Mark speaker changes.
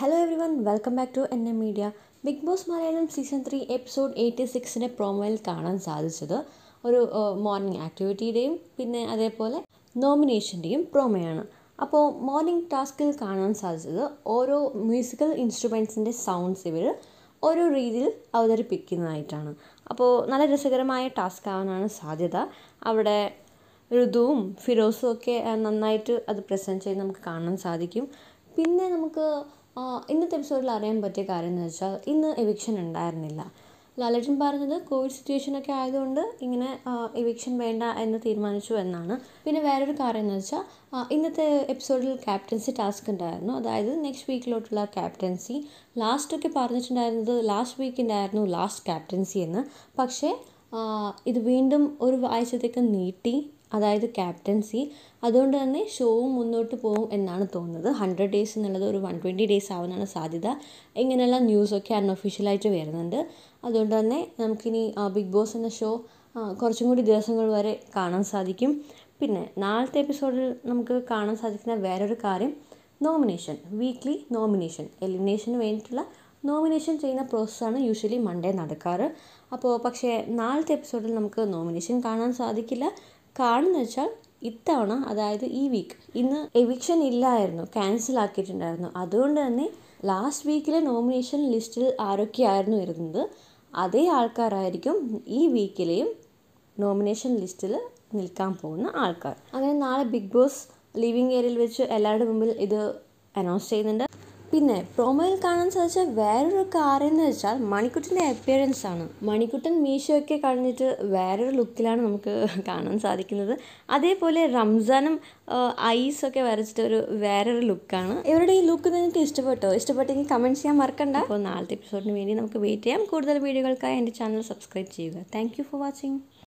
Speaker 1: hello everyone welcome back to N M media Big Boss Malayalam season three episode eighty സിക്സിൻ്റെ പ്രൊമോയിൽ കാണാൻ സാധിച്ചത് ഒരു മോർണിംഗ് ആക്ടിവിറ്റിയുടെയും പിന്നെ അതേപോലെ നോമിനേഷൻ്റെയും പ്രൊമോയാണ് അപ്പോൾ മോർണിംഗ് ടാസ്കിൽ കാണാൻ സാധിച്ചത് ഓരോ മ്യൂസിക്കൽ ഇൻസ്ട്രുമെൻസിൻ്റെ സൗണ്ട്സ് ഇവർ ഓരോ രീതിയിൽ അവതരിപ്പിക്കുന്നതായിട്ടാണ് അപ്പോൾ നല്ല രസകരമായ ടാസ്ക് ആവാനാണ് സാധ്യത അവിടെ ഋതുവും ഫിറോസും ഒക്കെ നന്നായിട്ട് അത് പ്രസൻറ്റ് ചെയ്ത് നമുക്ക് കാണാൻ സാധിക്കും പിന്നെ നമുക്ക് ഇന്നത്തെ എപ്പിസോഡിൽ അറിയാൻ പറ്റിയ കാര്യം എന്ന് വെച്ചാൽ ഇന്ന് എവിക്ഷൻ ഉണ്ടായിരുന്നില്ല ലാലേട്ടൻ പറഞ്ഞത് കോവിഡ് സിറ്റുവേഷനൊക്കെ ആയതുകൊണ്ട് ഇങ്ങനെ എവിക്ഷൻ വേണ്ട എന്ന് തീരുമാനിച്ചു എന്നാണ് പിന്നെ വേറൊരു കാര്യം എന്ന് വെച്ചാൽ ഇന്നത്തെ എപ്പിസോഡിൽ ക്യാപ്റ്റൻസി ടാസ്ക് ഉണ്ടായിരുന്നു അതായത് നെക്സ്റ്റ് വീക്കിലോട്ടുള്ള ക്യാപ്റ്റൻസി ലാസ്റ്റൊക്കെ പറഞ്ഞിട്ടുണ്ടായിരുന്നത് ലാസ്റ്റ് വീക്കിൻ്റെയായിരുന്നു ലാസ്റ്റ് ക്യാപ്റ്റൻസി എന്ന് പക്ഷേ ഇത് വീണ്ടും ഒരു ആഴ്ചത്തേക്ക് നീട്ടി അതായത് ക്യാപ്റ്റൻസി അതുകൊണ്ട് തന്നെ ഷോവും മുന്നോട്ട് പോകും എന്നാണ് തോന്നുന്നത് ഹൺഡ്രഡ് ഡേയ്സ് എന്നുള്ളത് ഒരു വൺ ട്വൻറ്റി ഡേയ്സ് ആവാനാണ് സാധ്യത ഇങ്ങനെയുള്ള ന്യൂസൊക്കെ അൺഒഫീഷ്യലായിട്ട് വരുന്നുണ്ട് അതുകൊണ്ട് തന്നെ നമുക്കിനി ബിഗ് ബോസ് എന്ന ഷോ കുറച്ചും കൂടി ദിവസങ്ങൾ വരെ കാണാൻ സാധിക്കും പിന്നെ നാളത്തെ എപ്പിസോഡിൽ നമുക്ക് കാണാൻ സാധിക്കുന്ന വേറൊരു കാര്യം നോമിനേഷൻ വീക്ക്ലി നോമിനേഷൻ എലിമിനേഷന് വേണ്ടിയിട്ടുള്ള നോമിനേഷൻ ചെയ്യുന്ന പ്രോസസ്സാണ് യൂഷ്വലി മൺഡേ നടക്കാറ് അപ്പോൾ പക്ഷേ നാളത്തെ എപ്പിസോഡിൽ നമുക്ക് നോമിനേഷൻ കാണാൻ സാധിക്കില്ല കാണുന്നു വെച്ചാൽ ഇത്തവണ അതായത് ഈ വീക്ക് ഇന്ന് എവിക്ഷൻ ഇല്ലായിരുന്നു ക്യാൻസൽ ആക്കിയിട്ടുണ്ടായിരുന്നു അതുകൊണ്ട് തന്നെ ലാസ്റ്റ് വീക്കിലെ നോമിനേഷൻ ലിസ്റ്റിൽ ആരൊക്കെയായിരുന്നു ഇരുന്നത് അതേ ആൾക്കാരായിരിക്കും ഈ വീക്കിലെയും നോമിനേഷൻ ലിസ്റ്റിൽ നിൽക്കാൻ പോകുന്ന ആൾക്കാർ അങ്ങനെ നാളെ ബിഗ് ബോസ് ലിവിങ് ഏരിയയിൽ വെച്ച് എല്ലാവരുടെ മുമ്പിൽ ഇത് അനൗൺസ് ചെയ്യുന്നുണ്ട് പിന്നെ പ്രൊമോയിൽ കാണാൻ സാധിച്ച വേറൊരു കാര്യമെന്ന് വെച്ചാൽ മണിക്കുട്ടിൻ്റെ അപ്പിയറൻസ് ആണ് മണിക്കുട്ടൻ മീശയൊക്കെ കഴിഞ്ഞിട്ട് വേറൊരു ലുക്കിലാണ് നമുക്ക് കാണാൻ സാധിക്കുന്നത് അതേപോലെ റംസാനും ഐസൊക്കെ വരച്ചിട്ട് ഒരു വേറൊരു ലുക്കാണ് ഇവരുടെ ഈ ലുക്ക് നിങ്ങൾക്ക് ഇഷ്ടപ്പെട്ടോ ഇഷ്ടപ്പെട്ടെങ്കിൽ കമൻറ്റ് ചെയ്യാൻ മറക്കണ്ട അപ്പോൾ നാളത്തെ എപ്പിസോഡിന് വേണ്ടി നമുക്ക് വെയിറ്റ് ചെയ്യാം കൂടുതൽ വീഡിയോകൾക്കായി എൻ്റെ ചാനൽ സബ്സ്ക്രൈബ് ചെയ്യുക താങ്ക് ഫോർ വാച്ചിങ്